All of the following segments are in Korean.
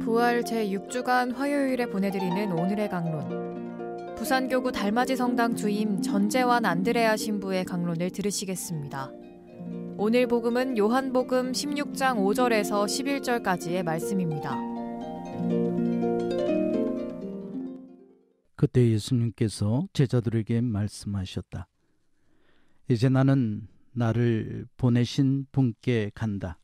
부활 제6주간 화요일에 보내드리는 오늘의 강론. 부산교구 달맞이 성당 주임 전재환 안드레아 신부의 강론을 들으시겠습니다. 오늘 복음은 요한복음 16장 5절에서 11절까지의 말씀입니다. 그때 예수님께서 제자들에게 말씀하셨다. 이제 나는 나를 보내신 분께 간다.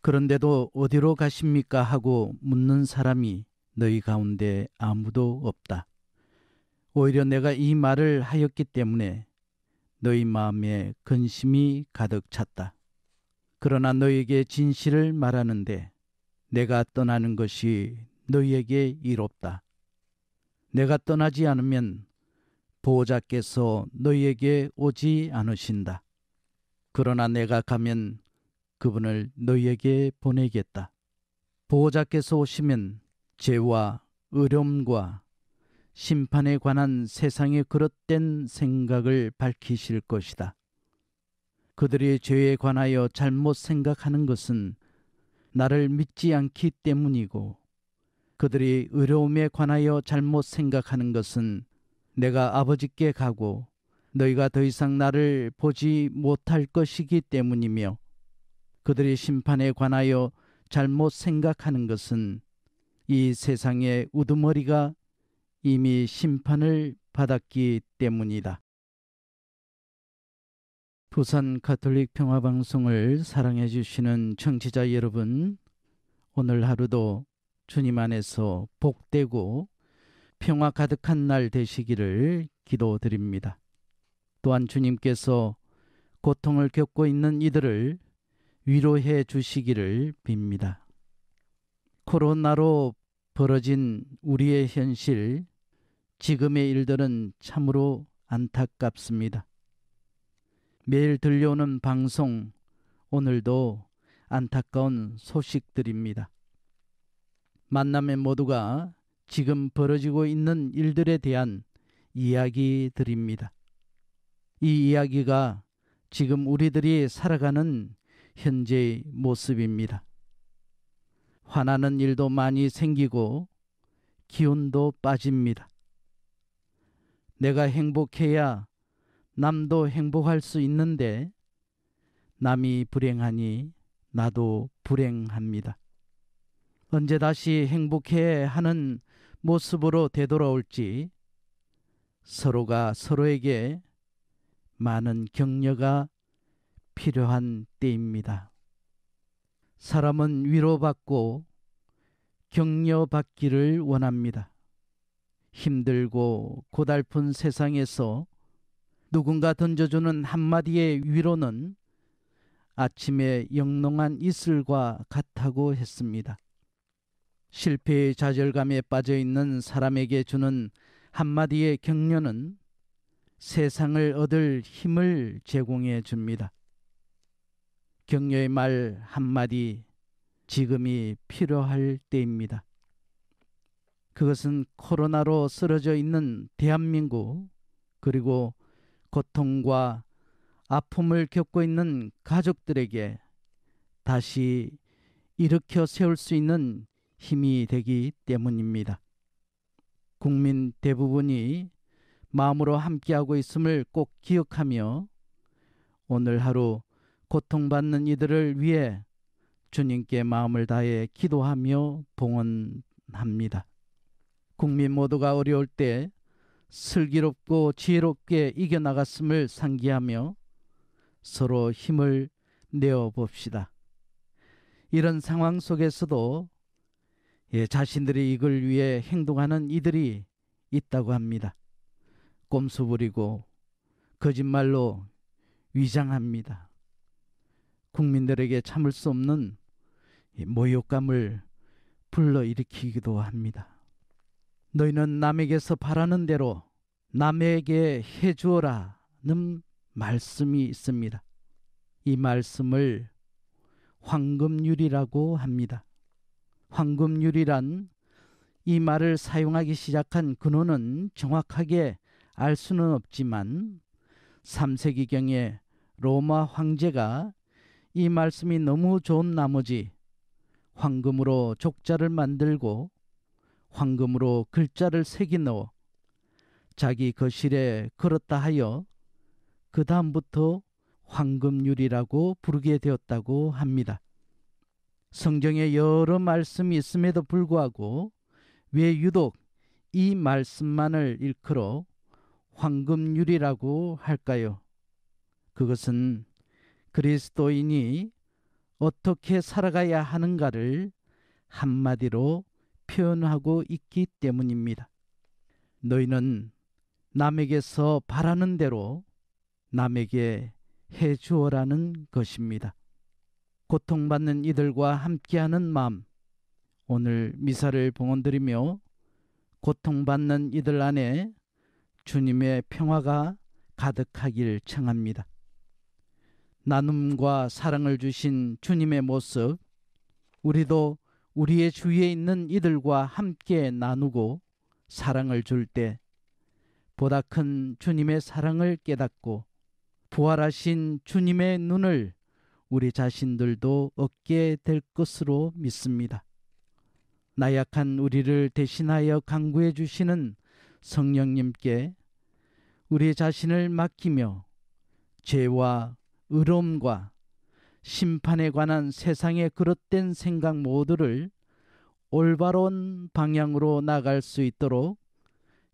그런데도 어디로 가십니까? 하고 묻는 사람이 너희 가운데 아무도 없다. 오히려 내가 이 말을 하였기 때문에 너희 마음에 근심이 가득 찼다. 그러나 너희에게 진실을 말하는데 내가 떠나는 것이 너희에게 이롭다. 내가 떠나지 않으면 보호자께서 너희에게 오지 않으신다. 그러나 내가 가면 그분을 너희에게 보내겠다. 보호자께서 오시면 죄와 의렴과 심판에 관한 세상의 그릇된 생각을 밝히실 것이다. 그들의 죄에 관하여 잘못 생각하는 것은 나를 믿지 않기 때문이고 그들이 의로움에 관하여 잘못 생각하는 것은 내가 아버지께 가고 너희가 더 이상 나를 보지 못할 것이기 때문이며 그들의 심판에 관하여 잘못 생각하는 것은 이 세상의 우두머리가 이미 심판을 받았기 때문이다. 부산 가톨릭 평화방송을 사랑해 주시는 청취자 여러분, 오늘 하루도 주님 안에서 복되고 평화 가득한 날 되시기를 기도드립니다. 또한 주님께서 고통을 겪고 있는 이들을 위로해 주시기를 빕니다. 코로나로 벌어진 우리의 현실, 지금의 일들은 참으로 안타깝습니다. 매일 들려오는 방송, 오늘도 안타까운 소식들입니다. 만남의 모두가 지금 벌어지고 있는 일들에 대한 이야기들입니다. 이 이야기가 지금 우리들이 살아가는 현재의 모습입니다. 화나는 일도 많이 생기고 기운도 빠집니다. 내가 행복해야 남도 행복할 수 있는데 남이 불행하니 나도 불행합니다. 언제 다시 행복해 하는 모습으로 되돌아올지 서로가 서로에게 많은 격려가 필요한 때입니다. 사람은 위로받고 격려받기를 원합니다. 힘들고 고달픈 세상에서 누군가 던져주는 한마디의 위로는 아침에 영롱한 이슬과 같다고 했습니다. 실패의 좌절감에 빠져 있는 사람에게 주는 한마디의 격려는 세상을 얻을 힘을 제공해 줍니다. 격려의 말 한마디 지금이 필요할 때입니다. 그것은 코로나로 쓰러져 있는 대한민국 그리고 고통과 아픔을 겪고 있는 가족들에게 다시 일으켜 세울 수 있는 힘이 되기 때문입니다. 국민 대부분이 마음으로 함께하고 있음을 꼭 기억하며 오늘 하루 고통받는 이들을 위해 주님께 마음을 다해 기도하며 봉헌합니다. 국민 모두가 어려울 때 슬기롭고 지혜롭게 이겨나갔음을 상기하며 서로 힘을 내어 봅시다. 이런 상황 속에서도 예, 자신들이 의익을 위해 행동하는 이들이 있다고 합니다. 꼼수 부리고 거짓말로 위장합니다. 국민들에게 참을 수 없는 모욕감을 불러일으키기도 합니다. 너희는 남에게서 바라는 대로 남에게 해주어라는 말씀이 있습니다. 이 말씀을 황금률이라고 합니다. 황금률이란 이 말을 사용하기 시작한 근원은 정확하게 알 수는 없지만 3세기경에 로마 황제가 이 말씀이 너무 좋은 나머지 황금으로 족자를 만들고 황금으로 글자를 새기 넣 자기 거실에 걸었다 하여 그 다음부터 황금률이라고 부르게 되었다고 합니다. 성경에 여러 말씀이 있음에도 불구하고 왜 유독 이 말씀만을 일컬어 황금률이라고 할까요? 그것은 그리스도인이 어떻게 살아가야 하는가를 한마디로 표현하고 있기 때문입니다. 너희는 남에게서 바라는 대로 남에게 해 주어라는 것입니다. 고통받는 이들과 함께하는 마음 오늘 미사를 봉헌드리며 고통받는 이들 안에 주님의 평화가 가득하길 청합니다. 나눔과 사랑을 주신 주님의 모습 우리도 우리의 주위에 있는 이들과 함께 나누고 사랑을 줄 때 보다 큰 주님의 사랑을 깨닫고 부활하신 주님의 눈을 우리 자신들도 얻게 될 것으로 믿습니다. 나약한 우리를 대신하여 강구해 주시는 성령님께 우리 자신을 맡기며 죄와 의로움과 심판에 관한 세상의 그릇된 생각 모두를 올바른 방향으로 나갈 수 있도록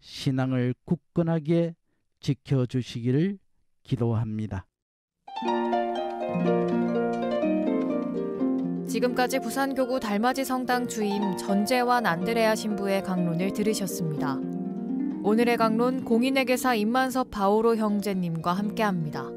신앙을 굳건하게 지켜주시기를 기도합니다. 지금까지 부산교구 달맞이 성당 주임 전재환 안드레아 신부의 강론을 들으셨습니다. 오늘의 강론 공인회계사 임만섭 바오로 형제님과 함께합니다.